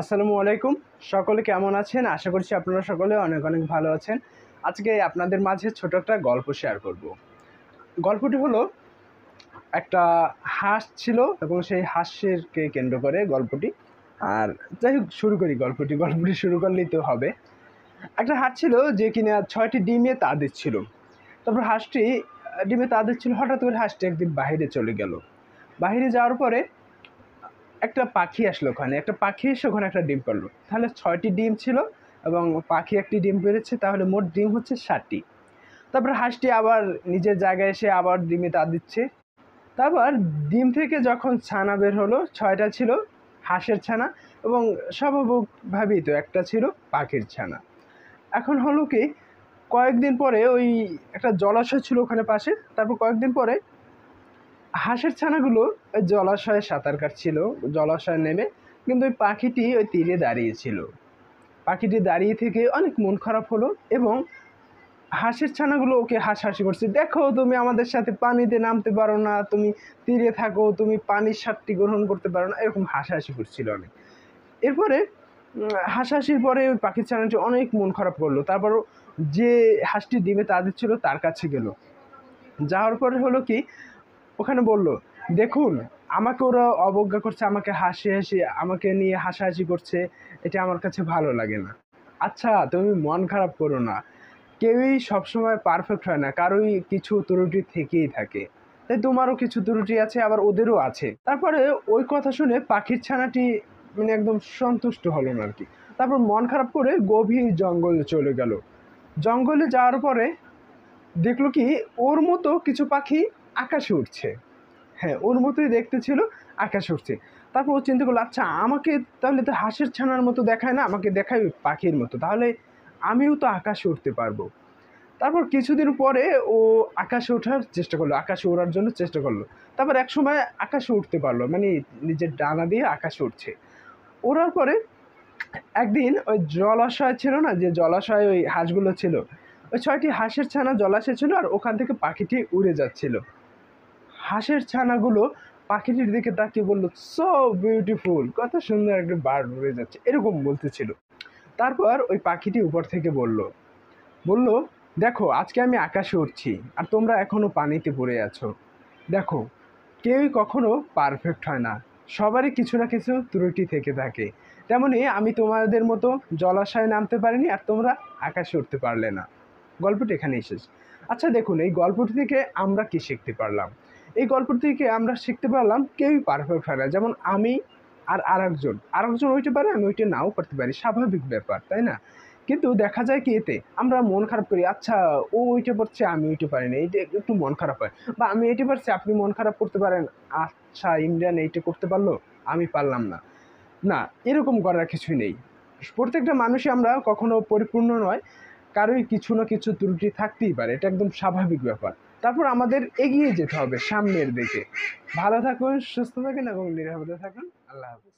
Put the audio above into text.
আসসালামু আলাইকুম সকলে কেমন আছেন আশা করছি আপনারা সকলে অনেক অনেক ভালো আছেন আজকে আপনাদের মাঝে ছোট একটা গল্প শেয়ার করব গল্পটি হলো একটা হাঁস ছিল এবং সেই হাঁসেরকে কেন্দ্র করে গল্পটি আর যাই হোক শুরু করি গল্পটি গল্পটি শুরু করলেই তো হবে একটা হাঁস ছিল যে কিনা ছয়টি ডিমে তা দিচ্ছিল তারপর হাঁসটি ডিমে তা দিচ্ছিল হঠাৎ করে হাঁসটি একদিন বাহিরে চলে গেল বাহিরে যাওয়ার পরে একটা পাখি আসলো ওখানে একটা পাখি এসে ওখানে একটা ডিম পারলো তাহলে ছয়টি ডিম ছিল এবং পাখি একটি ডিম পেরেছে তাহলে মোট ডিম হচ্ছে ষাটটি তারপর হাঁসটি আবার নিজের জায়গায় এসে আবার ডিমে তা দিচ্ছে তারপর ডিম থেকে যখন ছানা বের হলো ছয়টা ছিল হাঁসের ছানা এবং স্বাভাবিকভাবেই তো একটা ছিল পাখির ছানা এখন হলো কি কয়েকদিন পরে ওই একটা জলাশয় ছিল ওখানে পাশে তারপর কয়েকদিন পরে হাঁসের ছানাগুলো জলাশয়ে সাঁতার কাটছিল জলাশয়ে নেমে কিন্তু ওই পাখিটি ওই তীরে দাঁড়িয়েছিল পাখিটি দাঁড়িয়ে থেকে অনেক মন খারাপ হলো এবং হাঁসের ছানাগুলো ওকে হাসাহাসি করছে দেখো তুমি আমাদের সাথে পানিতে নামতে পারো না তুমি তীরে থাকো তুমি পানির স্বাদটি গ্রহণ করতে পারো না এরকম হাসাহাসি করছিল অনেক এরপরে হাসাহাসির পরে ওই পাখির ছানাটি অনেক মন খারাপ করলো তারপর যে হাঁসটি ডিমে তাদের ছিল তার কাছে গেল যাওয়ার পরে হলো কি ওখানে বলল দেখুন আমাকে ওরা অবজ্ঞা করছে আমাকে হাসি হাসি আমাকে নিয়ে হাসাহাসি করছে এটা আমার কাছে ভালো লাগে না আচ্ছা তুমি মন খারাপ করো না কেউই সবসময় পারফেক্ট হয় না কারোই কিছু ত্রুটি থেকেই থাকে তাই তোমারও কিছু ত্রুটি আছে আবার ওদেরও আছে তারপরে ওই কথা শুনে পাখির ছানাটি মানে একদম সন্তুষ্ট হলো না আর কি তারপর মন খারাপ করে গভীর জঙ্গলে চলে গেল জঙ্গলে যাওয়ার পরে দেখলো কি ওর মতো কিছু পাখি আকাশে উঠছে হ্যাঁ ওর মতোই দেখতে ছিল আকাশে উঠছে তারপর ও চিন্তা করলো আচ্ছা আমাকে তাহলে তো হাঁসের ছানার মতো দেখায় না আমাকে দেখায় পাখির মতো তাহলে আমিও তো আকাশে উঠতে পারবো তারপর কিছুদিন পরে ও আকাশে ওঠার চেষ্টা করলো আকাশে ওড়ার জন্য চেষ্টা করলো তারপর এক সময় আকাশে উঠতে পারলো মানে নিজের ডানা দিয়ে আকাশে উঠছে ওড়ার পরে একদিন ওই জলাশয় ছিল না যে জলাশয়ে ওই হাঁসগুলো ছিল ওই ছয়টি হাঁসের ছানা জলাশয় ছিল আর ওখান থেকে পাখিটি উড়ে যাচ্ছিলো হাঁসের ছানাগুলো পাখিটির দিকে তাকিয়ে বললো সো বিউটিফুল কত সুন্দর একটা বার্ড উড়ে যাচ্ছে এরকম বলতেছিল তারপর ওই পাখিটি উপর থেকে বলল বলল দেখো আজকে আমি আকাশে উঠছি আর তোমরা এখনও পানিতে পড়ে আছো দেখো কেউই কখনো পারফেক্ট হয় না সবারই কিছু না কিছু ত্রুটি থেকে থাকে তেমনি আমি তোমাদের মতো জলাশয়ে নামতে পারিনি আর তোমরা আকাশে উঠতে পারলে না গল্পটি এখানে শেষ আচ্ছা দেখুন এই গল্পটি থেকে আমরা কি শিখতে পারলাম এই গল্প থেকে আমরা শিখতে পারলাম কেউই পারফেক্ট হয় না যেমন আমি আর আর একজন আর একজন ওইটা পারে আমি ওইটা নাও করতে পারি স্বাভাবিক ব্যাপার তাই না কিন্তু দেখা যায় কি এতে আমরা মন খারাপ করি আচ্ছা ও ওইটা পড়ছে আমি ওইটা পারি না এইটা একটু মন খারাপ হয় বা আমি এটা পারছি আপনি মন খারাপ করতে পারেন আচ্ছা ইমরান এইটা করতে পারলো আমি পারলাম না না এরকম করার কিছুই নেই প্রত্যেকটা মানুষই আমরা কখনো পরিপূর্ণ নয় কারোই কিছু না কিছু ত্রুটি থাকতেই পারে এটা একদম স্বাভাবিক ব্যাপার তারপর আমাদের এগিয়ে যেতে হবে সামনের দিকে ভালো থাকুন সুস্থ থাকুন এবং নিরাপদে থাকুন আল্লাহ হাফিজ